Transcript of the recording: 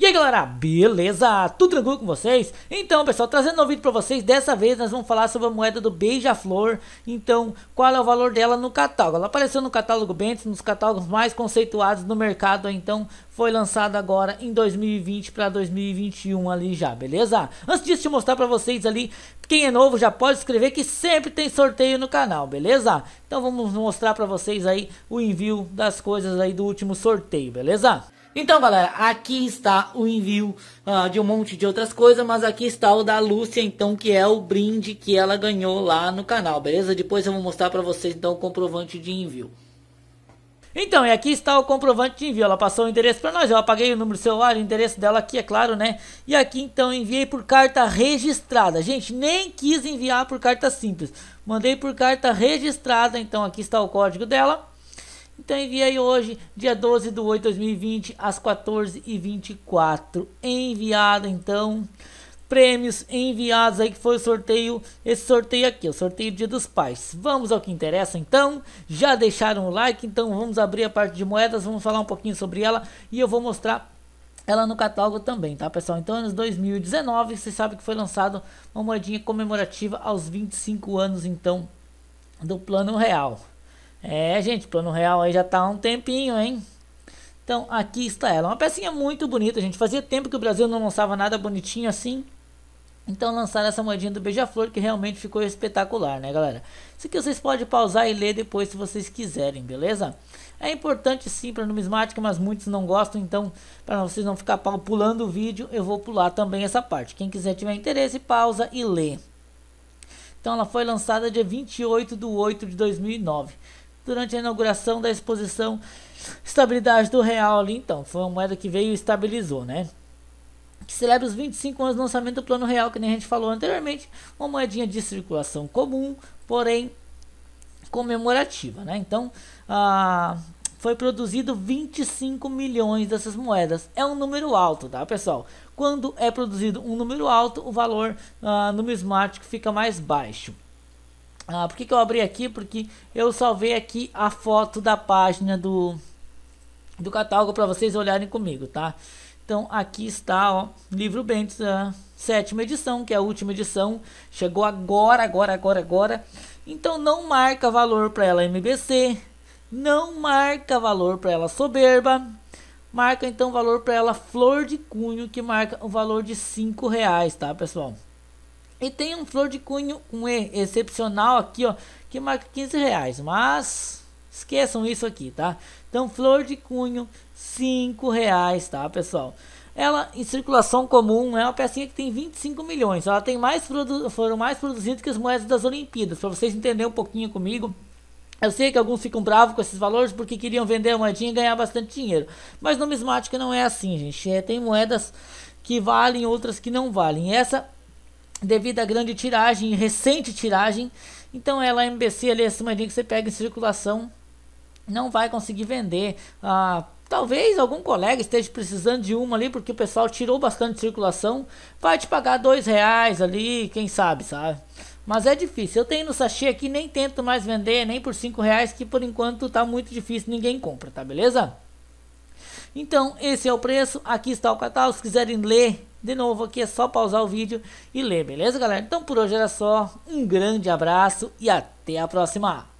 E aí galera, beleza? Tudo tranquilo com vocês? Então pessoal, trazendo um vídeo pra vocês, dessa vez nós vamos falar sobre a moeda do beija-flor Então, qual é o valor dela no catálogo? Ela apareceu no catálogo Bentes, nos catálogos mais conceituados no mercado Então, foi lançada agora em 2020 pra 2021 ali já, beleza? Antes disso, te mostrar pra vocês ali, quem é novo já pode escrever que sempre tem sorteio no canal, beleza? Então vamos mostrar pra vocês aí o envio das coisas aí do último sorteio, beleza? Então, galera, aqui está o envio ah, de um monte de outras coisas, mas aqui está o da Lúcia, então, que é o brinde que ela ganhou lá no canal, beleza? Depois eu vou mostrar para vocês, então, o comprovante de envio. Então, e aqui está o comprovante de envio. Ela passou o endereço para nós. Eu apaguei o número do celular, o endereço dela aqui, é claro, né? E aqui então enviei por carta registrada. Gente, nem quis enviar por carta simples. Mandei por carta registrada. Então, aqui está o código dela. Então enviei hoje, dia 12 de 8 de 2020, às 14h24. Enviado então. Prêmios enviados aí que foi o sorteio, esse sorteio aqui, o sorteio do Dia dos Pais. Vamos ao que interessa então. Já deixaram o like, então vamos abrir a parte de moedas, vamos falar um pouquinho sobre ela e eu vou mostrar ela no catálogo também, tá pessoal? Então, anos 2019, você sabe que foi lançado uma moedinha comemorativa aos 25 anos então do Plano Real. É, gente, plano real aí já tá há um tempinho, hein? Então, aqui está ela. Uma pecinha muito bonita, gente. Fazia tempo que o Brasil não lançava nada bonitinho assim. Então lançaram essa moedinha do beija-flor que realmente ficou espetacular, né, galera? Isso aqui vocês podem pausar e ler depois se vocês quiserem, beleza? É importante sim para numismática, mas muitos não gostam, então para vocês não ficar pulando o vídeo, eu vou pular também essa parte. Quem quiser tiver interesse, pausa e lê. Então ela foi lançada dia 28 de 8 de 2009 durante a inauguração da exposição Estabilidade do Real ali, então. Foi uma moeda que veio e estabilizou, né? que celebra os 25 anos do lançamento do Plano Real, que nem a gente falou anteriormente, uma moedinha de circulação comum, porém comemorativa, né? Então, ah, foi produzido 25 milhões dessas moedas. É um número alto, tá, pessoal? Quando é produzido um número alto, o valor ah, numismático fica mais baixo. Ah, por que, que eu abri aqui? Porque eu salvei aqui a foto da página do, do catálogo para vocês olharem comigo, tá? Então aqui está, ó, livro Bentes, a sétima edição, que é a última edição, chegou agora, agora, agora, agora. Então não marca valor para ela MBC, não marca valor para ela soberba, marca então valor para ela flor de cunho, que marca o valor de cinco reais, tá, pessoal? E tem um flor de cunho um e, excepcional aqui, ó, que marca 15 reais, mas esqueçam isso aqui, tá? Então, flor de cunho, 5 reais, tá, pessoal? Ela, em circulação comum, é uma pecinha que tem 25 milhões. Ela tem mais foram mais produzidas que as moedas das Olimpíadas. Para vocês entenderem um pouquinho comigo, eu sei que alguns ficam bravos com esses valores porque queriam vender a moedinha e ganhar bastante dinheiro. Mas numismática não é assim, gente. É, tem moedas que valem, outras que não valem. Essa devido à grande tiragem, recente tiragem. Então ela, é MBC ali acima de que você pega em circulação, não vai conseguir vender. Ah, talvez algum colega esteja precisando de uma ali, porque o pessoal tirou bastante de circulação. Vai te pagar dois reais ali, quem sabe, sabe? Mas é difícil. Eu tenho no sachê aqui, nem tento mais vender, nem por cinco reais, que por enquanto tá muito difícil, ninguém compra, tá beleza? Então, esse é o preço. Aqui está o catálogo. Se quiserem ler de novo aqui, é só pausar o vídeo e ler, beleza galera? Então por hoje era só, um grande abraço e até a próxima!